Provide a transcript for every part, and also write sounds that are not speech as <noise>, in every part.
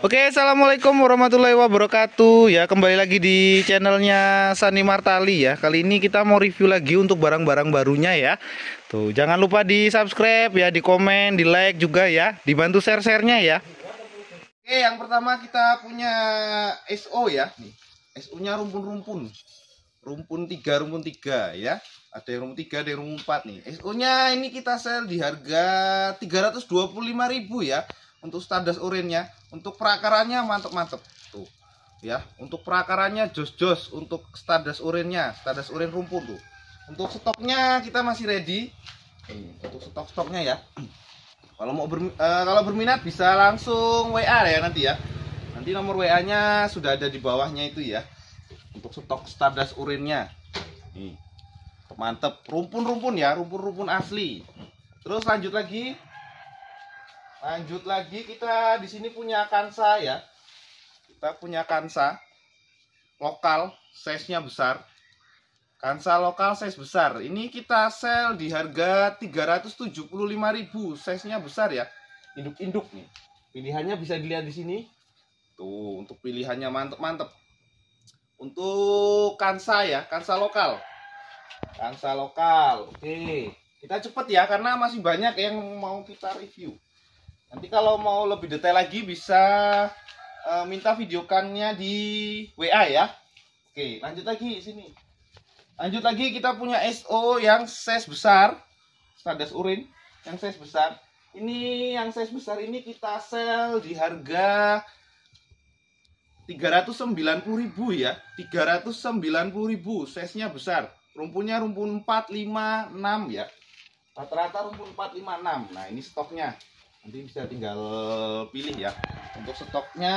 Oke, assalamualaikum warahmatullahi wabarakatuh. Ya, kembali lagi di channelnya Sani Martali ya. Kali ini kita mau review lagi untuk barang-barang barunya ya. Tuh, jangan lupa di subscribe ya, di komen, di like juga ya, dibantu share-sharenya ya. Oke, yang pertama kita punya SO ya. Nih, SO-nya rumpun-rumpun. Rumpun tiga, rumpun tiga ya. Ada yang rumpun tiga, ada yang rumpun empat, nih. SO-nya ini kita sell di harga 325.000 ya untuk standar urinnya untuk perakarannya mantep-mantep tuh ya untuk perakarannya jos-jos untuk standar urinnya standar urin rumput tuh untuk stoknya kita masih ready untuk stok-stoknya ya <clears throat> kalau mau ber, e, eh, kalau berminat bisa langsung WA ya nanti ya nanti nomor WA nya sudah ada di bawahnya itu ya untuk stok stardust urinnya mantep rumpun-rumpun ya rumpun-rumpun asli terus lanjut lagi lanjut lagi kita di sini punya kansa ya kita punya kansa lokal size nya besar kansa lokal size besar ini kita sell di harga 375.000 size nya besar ya induk-induk nih pilihannya bisa dilihat di sini tuh untuk pilihannya mantep-mantep untuk kansa ya kansa lokal kansa lokal oke kita cepet ya karena masih banyak yang mau kita review Nanti kalau mau lebih detail lagi bisa uh, minta videokannya di WA ya. Oke, lanjut lagi sini. Lanjut lagi kita punya SO yang size besar, standar urin yang size besar. Ini yang size besar ini kita sel di harga 390.000 ya. 390.000, size-nya besar. Rumpunnya rumpun 456 ya. Rata-rata rumpun 456. Nah, ini stoknya nanti bisa tinggal pilih ya untuk stoknya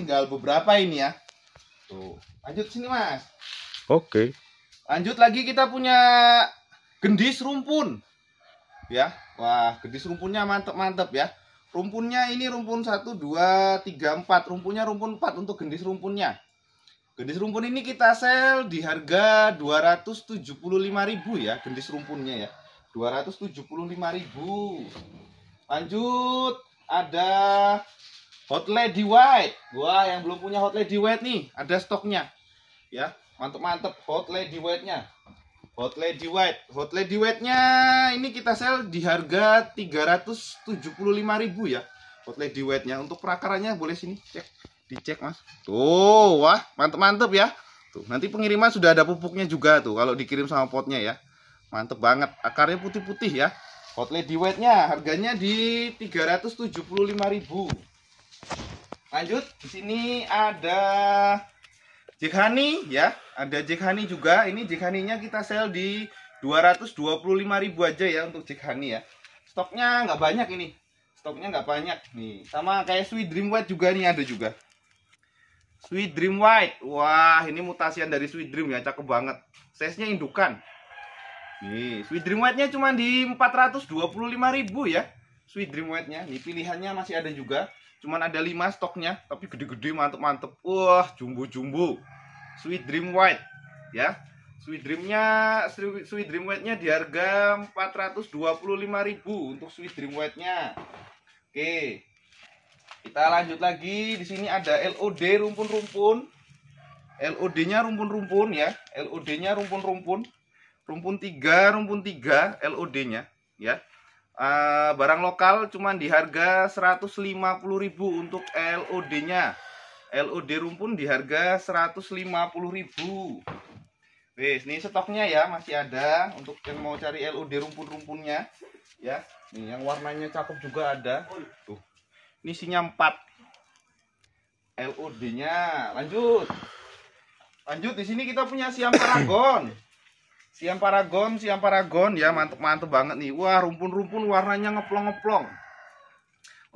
tinggal beberapa ini ya tuh lanjut sini mas oke lanjut lagi kita punya gendis rumpun ya wah gendis rumpunnya mantep mantep ya rumpunnya ini rumpun 1, 2, 3, 4 rumpunnya rumpun 4 untuk gendis rumpunnya gendis rumpun ini kita sel di harga 275.000 ya gendis rumpunnya ya 275.000 Lanjut, ada Hot Lady White. Wah, yang belum punya Hot Lady White nih, ada stoknya. Ya, mantep-mantep Hot Lady White-nya. Hot Lady White. Hot Lady White-nya ini kita sel di harga 375.000 ya. Hot Lady White-nya untuk perakarannya boleh sini cek dicek Mas. Tuh, wah, mantep-mantep ya. Tuh, nanti pengiriman sudah ada pupuknya juga tuh kalau dikirim sama potnya ya. Mantep banget. Akarnya putih-putih ya. Hot Lady White-nya harganya di 375.000. Lanjut, di sini ada Jack Honey ya, ada Jack Honey juga. Ini Jack Honey-nya kita sell di 225.000 aja ya untuk Jack Honey ya. Stoknya nggak banyak ini. Stoknya nggak banyak nih. Sama kayak Sweet Dream White juga nih ada juga. Sweet Dream White. Wah, ini mutasian dari Sweet Dream ya, cakep banget. Size-nya indukan. Nih, sweet dream white-nya cuma di 425.000 ya. Sweet dream white-nya. Nih pilihannya masih ada juga. cuma ada 5 stoknya, tapi gede-gede mantep-mantep. Wah, jumbo-jumbo. Sweet dream white ya. Sweet Dream-nya Sweet Dream White-nya di harga 425.000 untuk Sweet Dream White-nya. Oke. Kita lanjut lagi. Di sini ada LOD rumpun-rumpun. LOD-nya rumpun-rumpun ya. LOD-nya rumpun-rumpun rumpun 3 rumpun 3 LOD nya ya uh, barang lokal cuman di harga 150.000 untuk LOD nya LOD rumpun di harga 150.000 Wes, ini stoknya ya masih ada untuk yang mau cari LOD rumpun-rumpunnya ya. Nih yang warnanya cakep juga ada. Tuh. Ini isinya 4 LOD-nya. Lanjut. Lanjut di sini kita punya siam paragon. Siam Paragon, Siam Paragon ya mantep-mantep banget nih. Wah, rumpun-rumpun warnanya ngeplong-ngeplong.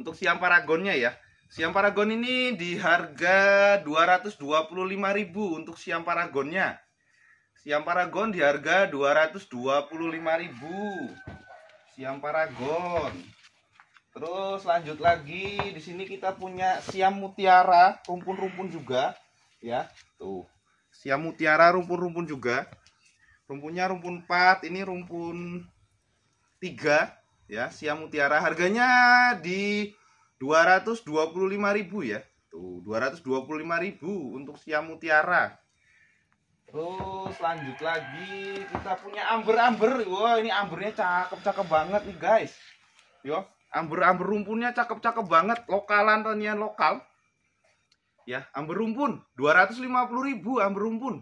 Untuk Siam Paragonnya ya. Siam Paragon ini di harga 225.000 untuk Siam Paragonnya. Siam Paragon di harga 225.000. Siam Paragon. Terus lanjut lagi, di sini kita punya Siam Mutiara, rumpun-rumpun juga, ya. Tuh. Siam Mutiara rumpun-rumpun juga rumpunnya rumpun 4 ini rumpun 3 ya siam mutiara harganya di 225.000 ya tuh 225.000 untuk siam mutiara terus lanjut lagi kita punya amber-amber wah ini ambernya cakep-cakep banget nih guys yo amber-amber rumpunnya cakep-cakep banget lokalan tanian lokal ya amber rumpun 250.000 amber rumpun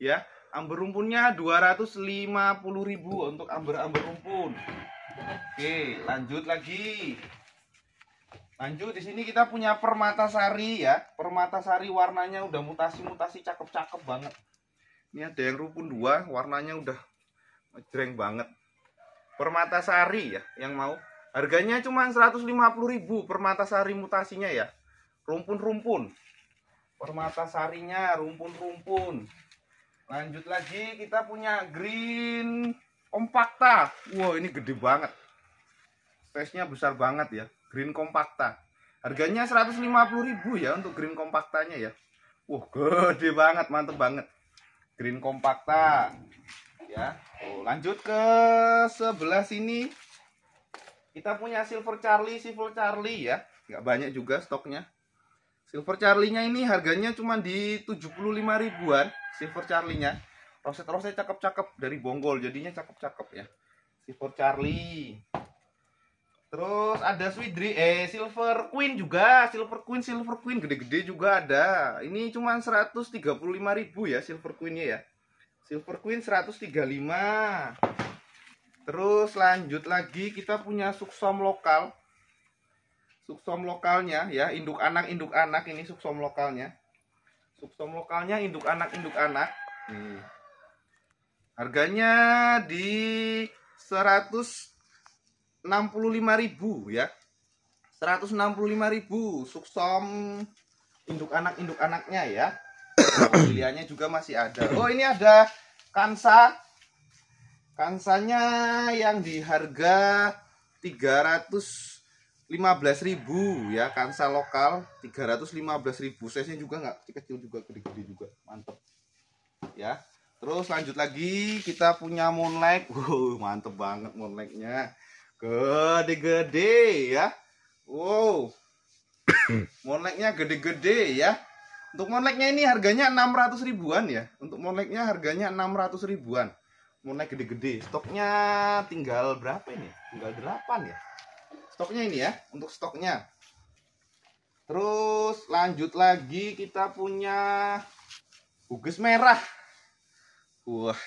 ya Amber rumpunnya 250.000 untuk amber-amber rumpun. Oke, lanjut lagi. Lanjut di sini kita punya permata sari ya. Permata sari warnanya udah mutasi-mutasi cakep-cakep banget. Ini ada yang rumpun 2, warnanya udah jreng banget. Permata sari ya yang mau. Harganya cuma 150.000 permata sari mutasinya ya. Rumpun-rumpun. Permata sarinya rumpun-rumpun. Lanjut lagi kita punya green kompakta. Wow, ini gede banget. Space-nya besar banget ya. Green kompakta. Harganya ribu ya untuk green kompaktanya ya. wow, gede banget, mantep banget. Green kompakta. Ya. Oh, lanjut ke sebelah sini. Kita punya Silver Charlie, Silver Charlie ya. Nggak banyak juga stoknya. Silver Charlie-nya ini harganya cuma di 75 ribuan silver Charlie-nya. Roset-roset cakep-cakep dari bonggol, jadinya cakep-cakep ya. Silver Charlie. Terus ada Swidri, eh Silver Queen juga, Silver Queen, Silver Queen gede-gede juga ada. Ini cuma ribu ya Silver Queen-nya ya. Silver Queen 135. Terus lanjut lagi kita punya suksom lokal. Suksom lokalnya ya, induk anak induk anak ini suksom lokalnya. Substom lokalnya induk anak induk anak. Nih. Hmm. Harganya di 165.000 ya. 165.000 suksom induk anak induk anaknya ya. Pilihannya juga masih ada. Oh, ini ada kansa. Kansanya yang di harga 300 15.000 ya kansa lokal 315.000 size-nya juga nggak kecil-kecil juga gede-gede juga mantep ya terus lanjut lagi kita punya moonlight wow mantep banget moonlightnya gede-gede ya wow <coughs> moonlightnya gede-gede ya untuk moonlightnya ini harganya 600 ribuan ya untuk moonlightnya harganya 600 ribuan moonlight gede-gede stoknya tinggal berapa ini tinggal 8 ya Stoknya ini ya, untuk stoknya. Terus lanjut lagi kita punya hugus merah. Wah,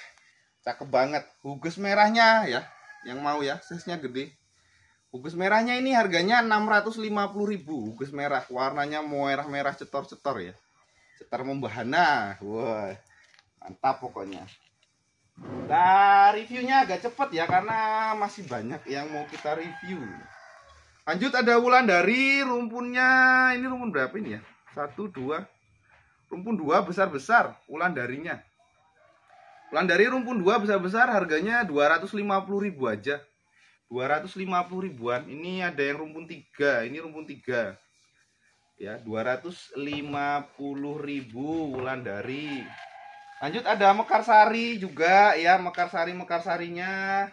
cakep banget. Hugus merahnya ya, yang mau ya, size-nya gede. Hugus merahnya ini harganya ribu. hugus merah. Warnanya merah-merah cetor-cetor ya. Cetar membahana. Wah, mantap pokoknya. Nah, reviewnya agak cepet ya karena masih banyak yang mau kita review. Lanjut ada wulan dari rumpunnya ini rumpun berapa ini ya? Satu dua rumpun dua besar besar wulan darinya. Wulan dari rumpun dua besar besar harganya 250 ribu aja. 250 ribuan. Ini ada yang rumpun tiga, ini rumpun tiga. Ya, 250 ribu wulan dari. Lanjut ada Mekarsari juga ya, Mekarsari Mekarsarinya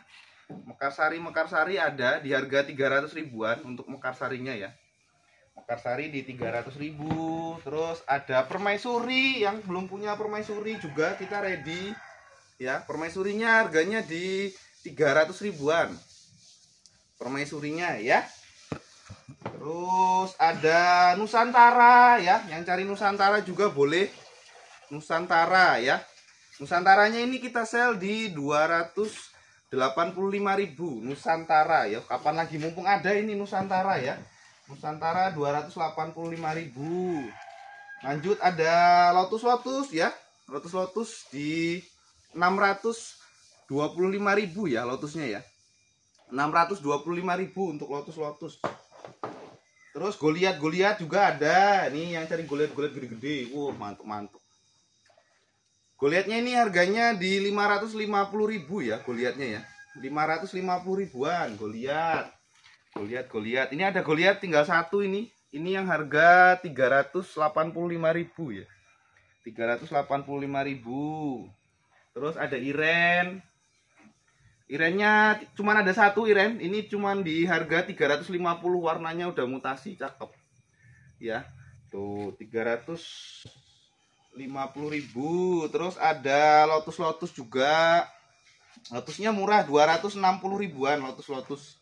Mekarsari Mekarsari ada di harga 300 ribuan untuk Mekarsarinya ya. Mekarsari di 300 ribu. Terus ada permaisuri yang belum punya permaisuri juga kita ready. Ya, permaisurinya harganya di 300 ribuan. Permaisurinya ya. Terus ada Nusantara ya, yang cari Nusantara juga boleh. Nusantara ya. Nusantaranya ini kita sell di 200 85.000 Nusantara ya. Kapan lagi mumpung ada ini Nusantara ya. Nusantara 285.000. Lanjut ada Lotus Lotus ya. Lotus Lotus di 625.000 ya Lotusnya ya. 625.000 untuk Lotus Lotus. Terus Goliat Goliat juga ada. Nih yang cari Goliat Goliat gede-gede. wow, mantuk-mantuk Gue ini harganya di 550 ribu ya, gue ya. 550 ribuan, gue liat. Gue liat, gue liat. Ini ada gue tinggal satu ini. Ini yang harga 385 ribu ya. 385 ribu. Terus ada Iren. Irennya cuman ada satu Iren, ini cuman di harga 350 warnanya udah mutasi cakep. Ya. Tuh 300 50.000 terus ada lotus-lotus juga lotusnya murah 260 ribuan lotus-lotus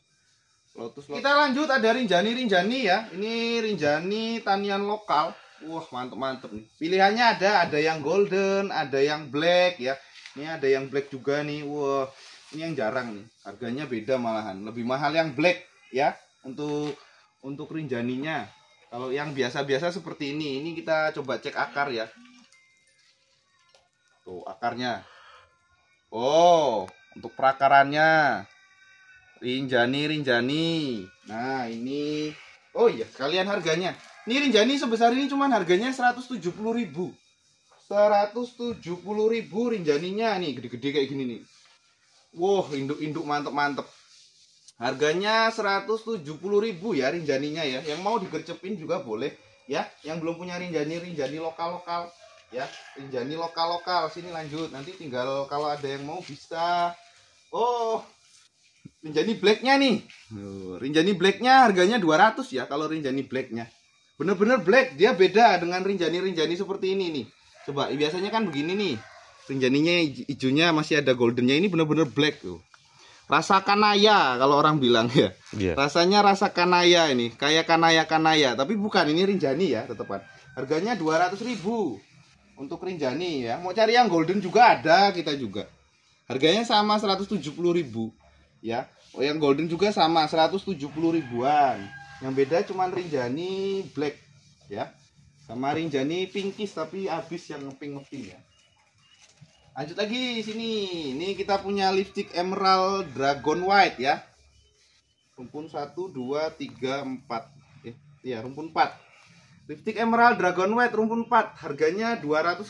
lotus kita lanjut ada rinjani rinjani ya ini rinjani tanian lokal wah mantep mantep nih pilihannya ada ada yang golden ada yang black ya ini ada yang black juga nih wah ini yang jarang nih harganya beda malahan lebih mahal yang black ya untuk untuk rinjaninya kalau yang biasa-biasa seperti ini ini kita coba cek akar ya Tuh akarnya. Oh, untuk perakarannya. Rinjani, Rinjani. Nah, ini Oh iya, sekalian harganya. Ini Rinjani sebesar ini cuman harganya ribu, 170.000. ribu Rinjaninya nih, gede-gede kayak gini nih. Wow, induk-induk mantep-mantep. Harganya 170 ribu ya Rinjaninya ya. Yang mau digercepin juga boleh ya. Yang belum punya Rinjani, Rinjani lokal-lokal ya Rinjani lokal lokal sini lanjut nanti tinggal kalau ada yang mau bisa oh Rinjani blacknya nih Rinjani blacknya harganya 200 ya kalau Rinjani blacknya bener-bener black dia beda dengan Rinjani Rinjani seperti ini nih coba biasanya kan begini nih Rinjaninya hijaunya masih ada goldennya ini bener-bener black tuh rasa kanaya kalau orang bilang ya. Yeah. Rasanya rasa kanaya ini, kayak kanaya kanaya, tapi bukan ini Rinjani ya, tetepan. Harganya ribu untuk Rinjani ya. Mau cari yang golden juga ada kita juga. Harganya sama 170.000 ya. Oh, yang golden juga sama 170 ribuan. Yang beda cuman Rinjani black ya. Sama Rinjani pinkish tapi habis yang pink pink ya. Lanjut lagi sini. Ini kita punya lipstick emerald dragon white ya. Rumpun 1 2 3 4. ya iya, rumpun 4. Lipstick Emerald Dragon White rumpun 4 harganya 250.000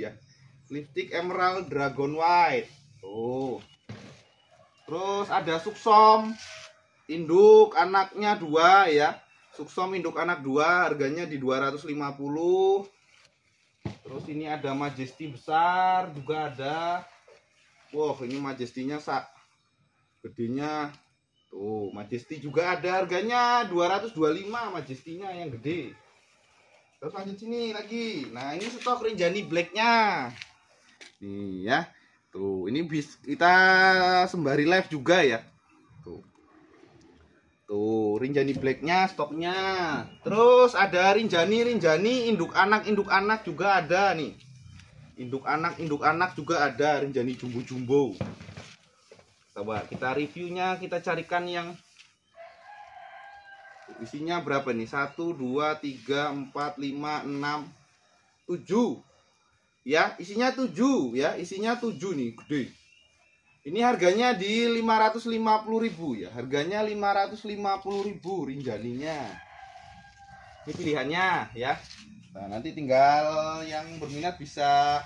ya. Lipstick Emerald Dragon White. Oh. Terus ada suksom induk anaknya dua ya. Suksom induk anak dua harganya di 250. Terus ini ada majesty besar juga ada. Wow, ini majestinya sak gedenya Tuh, Majesty juga ada harganya 225 Majestinya yang gede. Terus lanjut sini lagi. Nah, ini stok Rinjani Black-nya. Nih ya. Tuh, ini bis kita sembari live juga ya. Tuh. Tuh, Rinjani Black-nya stoknya. Terus ada Rinjani Rinjani induk anak induk anak juga ada nih. Induk anak induk anak juga ada Rinjani jumbo-jumbo coba kita reviewnya kita carikan yang isinya berapa nih 1 2 3 4 5 6 7 ya isinya 7 ya isinya 7 nih gede ini harganya di 550.000 ya harganya 550.000 rinjaninya ini pilihannya ya nah nanti tinggal yang berminat bisa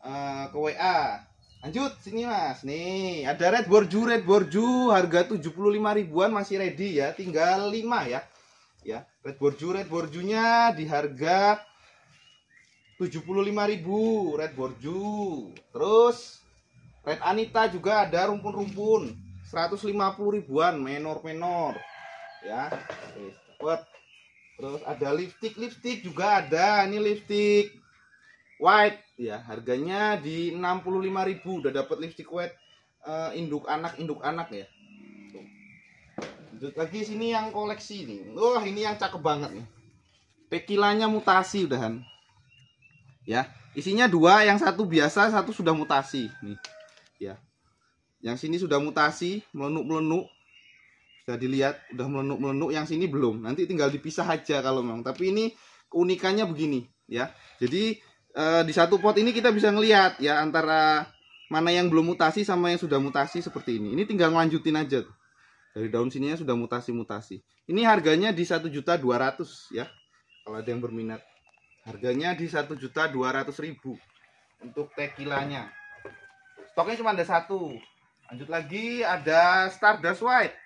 uh, ke WA Lanjut, sini mas. Nih, ada red borju, red borju. Harga 75 ribuan masih ready ya. Tinggal 5 ya. Ya, red borju, red borjunya di harga 75 ribu. Red borju. Terus, red anita juga ada rumpun-rumpun. 150 ribuan, menor-menor. Ya, Terus ada lipstick, lipstick juga ada. Ini lipstick White ya harganya di 65.000 udah dapat lipstick white uh, induk anak induk anak ya. Tuh. lagi sini yang koleksi nih. Wah, ini yang cakep banget nih. Pekilanya mutasi udahan. Ya, isinya dua, yang satu biasa, satu sudah mutasi nih. Ya. Yang sini sudah mutasi, melenuk-melenuk. Sudah dilihat, udah melenuk-melenuk, yang sini belum. Nanti tinggal dipisah aja kalau memang. Tapi ini keunikannya begini, ya. Jadi Eh, di satu pot ini kita bisa ngelihat ya antara mana yang belum mutasi sama yang sudah mutasi seperti ini. Ini tinggal ngelanjutin aja tuh. Dari daun sininya sudah mutasi-mutasi. Ini harganya di 1.200 ya. Kalau ada yang berminat. Harganya di 1.200.000 untuk tekilanya. Stoknya cuma ada satu. Lanjut lagi ada Stardust White.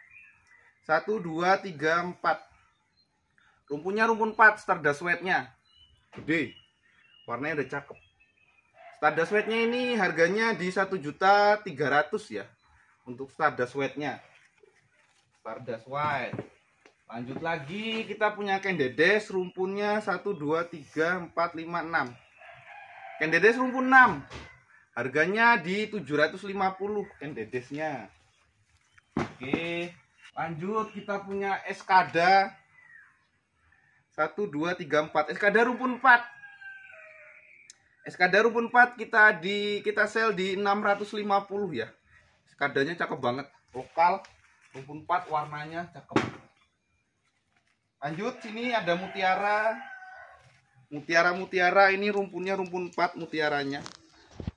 1 2 3 4. Rumpunnya rumpun 4 Stardust White-nya. Gede warnanya udah cakep Stardust White-nya ini harganya di 1 juta 300 ya untuk Stardust White-nya Stardust White lanjut lagi kita punya Kendedes rumpunnya 1 2 3 4 5 6 Kendedes rumpun 6 harganya di 750 Kendedesnya Oke lanjut kita punya Eskada 1 2 3 4 Eskada rumpun 4 SKD Rumpun 4 kita di kita sell di 650 ya. SKD-nya cakep banget. Lokal Rumpun 4 warnanya cakep. Lanjut sini ada mutiara. Mutiara-mutiara ini rumpunnya rumpun 4 mutiaranya.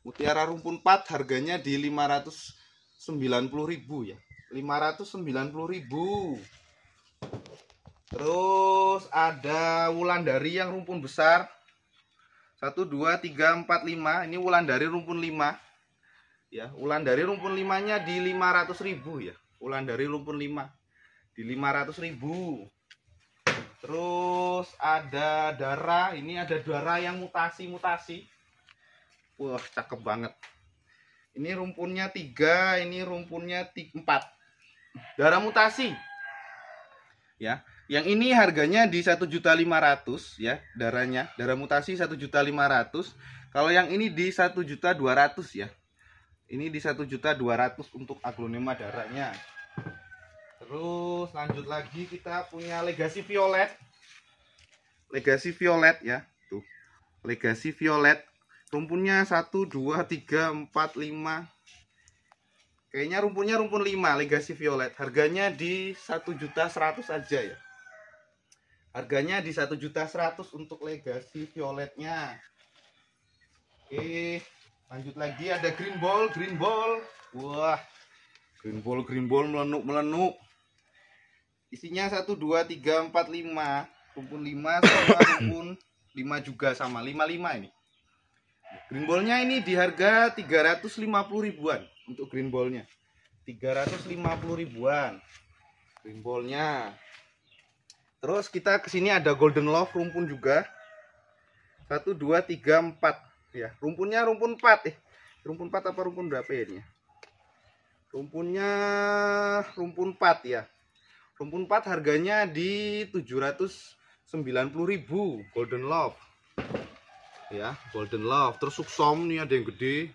Mutiara rumpun 4 harganya di 590.000 ya. 590.000. Terus ada Wulandari yang rumpun besar satu, dua, tiga, empat, lima. Ini ulan dari rumpun lima. Ya, ulan dari rumpun limanya di lima ratus ribu ya. Ulan dari rumpun lima di lima ratus ribu. Terus ada darah. Ini ada darah yang mutasi-mutasi. Wah, cakep banget. Ini rumpunnya tiga, ini rumpunnya tiga, empat. Darah mutasi. Ya, yang ini harganya di 1.500 ya, darahnya. Darah mutasi 1.500. Kalau yang ini di 1.200 ya. Ini di 1.200 untuk aglonema darahnya. Terus lanjut lagi kita punya legasi violet. Legasi violet ya. Tuh. Legasi violet. Rumpunnya 1 2 3 4 5 Kayaknya rumpunnya rumpun 5 legasi violet. Harganya di 1.100 aja ya. Harganya di satu juta seratus untuk legacy violetnya. Oke, lanjut lagi ada green ball, green ball. Wah, green ball, green ball melenuk melenuk. Isinya satu dua tiga empat lima, rumpun lima sama rumpun <coughs> lima juga sama lima lima ini. Green ballnya ini di harga 350 ribuan untuk green ballnya. 350 ribuan. Green ballnya Terus kita kesini ada golden love rumpun juga. Satu, dua, tiga, empat. Ya, rumpunnya rumpun empat. Eh, rumpun empat apa rumpun berapa ya ini? Ya? Rumpunnya rumpun empat ya. Rumpun empat harganya di 790.000 golden love. Ya, golden love. Terus suksom nih ada yang gede.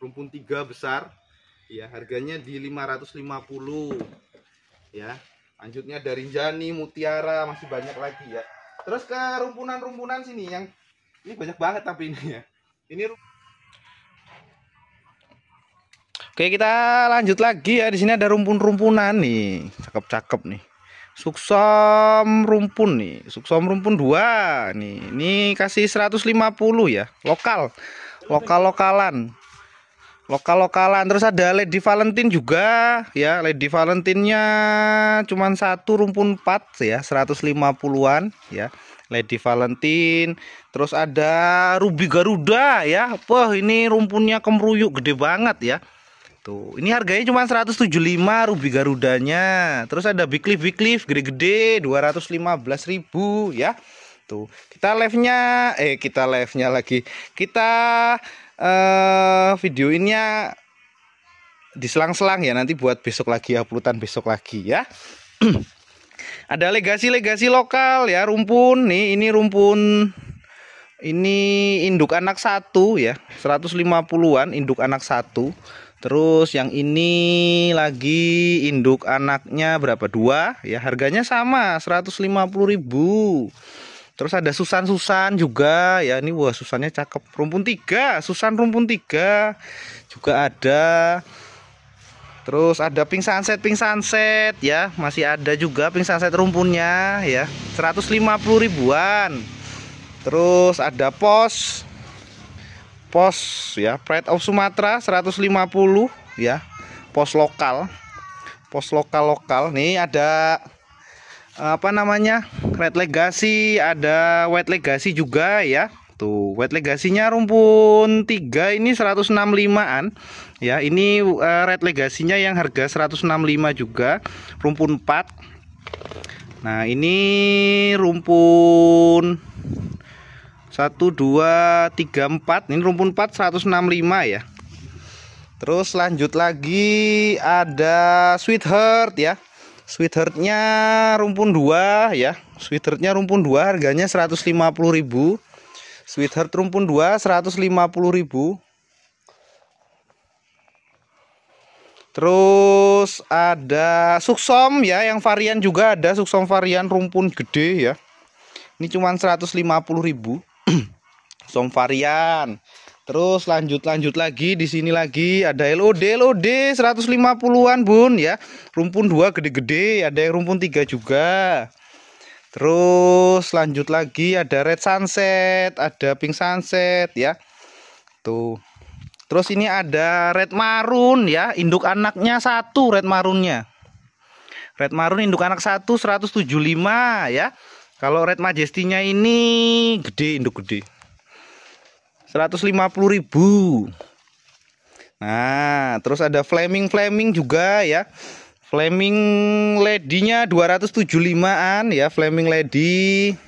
Rumpun tiga besar. Ya, harganya di 550. Ya, Lanjutnya dari Jani, Mutiara, masih banyak lagi ya. Terus ke rumpunan-rumpunan sini yang ini banyak banget tapi ini ya. Ini Oke, kita lanjut lagi ya. Di sini ada rumpun-rumpunan nih. Cakep-cakep nih. Suksom rumpun nih. Suksom rumpun 2 nih. Ini kasih 150 ya, lokal. Lokal-lokalan lokal-lokalan terus ada Lady Valentine juga ya Lady Valentine-nya cuman satu rumpun 4 ya 150-an ya Lady Valentine terus ada Ruby Garuda ya wah ini rumpunnya kemruyuk gede banget ya tuh ini harganya cuma 175 Ruby Garudanya terus ada Big Leaf Big Leaf gede-gede 215.000 ya tuh kita live-nya eh kita live-nya lagi kita uh, video ini diselang-selang ya nanti buat besok lagi ya uploadan besok lagi ya <clears throat> ada legasi-legasi lokal ya rumpun nih ini rumpun ini induk anak satu ya 150-an induk anak satu terus yang ini lagi induk anaknya berapa dua ya harganya sama 150 ribu Terus ada susan-susan juga. Ya ini wah susannya cakep. Rumpun tiga, susan rumpun tiga juga ada. Terus ada pink sunset, pink sunset ya, masih ada juga pink sunset rumpunnya ya, 150 ribuan. Terus ada pos pos ya, Pride of sumatra 150 ya. Pos lokal. Pos lokal-lokal. Nih ada apa namanya red legacy ada white legacy juga ya tuh legacy legasinya rumpun 3 ini 165an ya ini uh, red legasinya yang harga 165 juga rumpun 4 nah ini rumpun 1 2 3 4 ini rumpun 4 165 ya terus lanjut lagi ada sweetheart ya sweetheartnya rumpun 2 ya. sweetheartnya rumpun 2 harganya 150.000. sweetheart rumpun 2 150.000. Terus ada suksom ya yang varian juga ada suksom varian rumpun gede ya. Ini cuman 150.000. <clears throat> suksom varian. Terus lanjut-lanjut lagi di sini lagi ada LOD LOD 150-an Bun ya. Rumpun 2 gede-gede, ada yang rumpun 3 juga. Terus lanjut lagi ada red sunset, ada pink sunset ya. Tuh. Terus ini ada red marun ya, induk anaknya satu red marunnya. Red marun induk anak satu 175 ya. Kalau red majestinya ini gede induk gede. 150 ribu Nah terus ada flaming flaming juga ya Flaming ledinya 275an ya flaming lady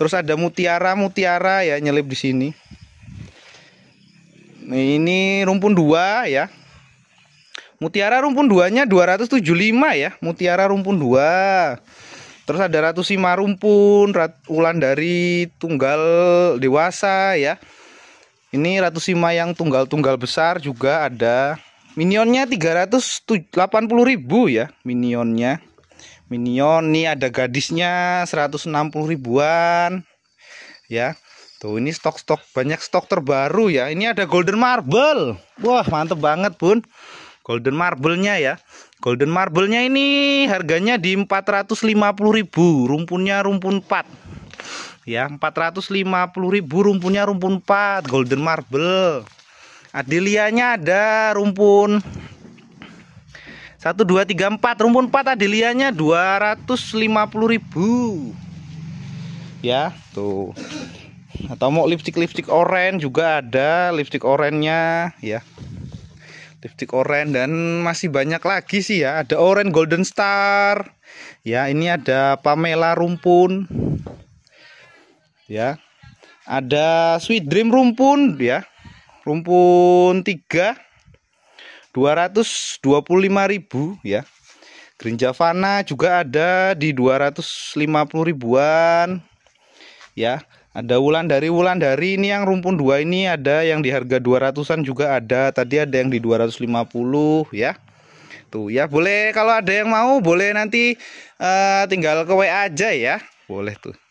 Terus ada mutiara mutiara ya nyelip di sini nah, ini rumpun dua ya Mutiara rumpun 2 nya 275 ya Mutiara rumpun dua. Terus ada Ratu rumpun Rat, Ulan dari tunggal dewasa ya ini Ratu Sima yang tunggal-tunggal besar juga ada minionnya 380 ribu ya minionnya minion nih ada gadisnya 160 ribuan ya Tuh ini stok-stok banyak stok terbaru ya. Ini ada golden marble. Wah mantep banget bun. Golden marble-nya ya. Golden marble-nya ini harganya di 450 ribu Rumpunnya rumpun 4 ya 450.000 rumpunnya rumpun 4 golden marble adelianya ada rumpun 1 2 3 4 rumpun 4 adelianya 250.000 ya tuh atau mau lipstick-lipstick oranye juga ada lipstick oranye ya lipstick oranye dan masih banyak lagi sih ya ada oranye golden star ya ini ada pamela rumpun ya ada sweet dream rumpun ya rumpun 3 225.000 ya green javana juga ada di 250 ribuan ya ada wulan dari wulan dari ini yang rumpun 2 ini ada yang di harga 200-an juga ada tadi ada yang di 250 ya tuh ya boleh kalau ada yang mau boleh nanti uh, tinggal ke WA aja ya boleh tuh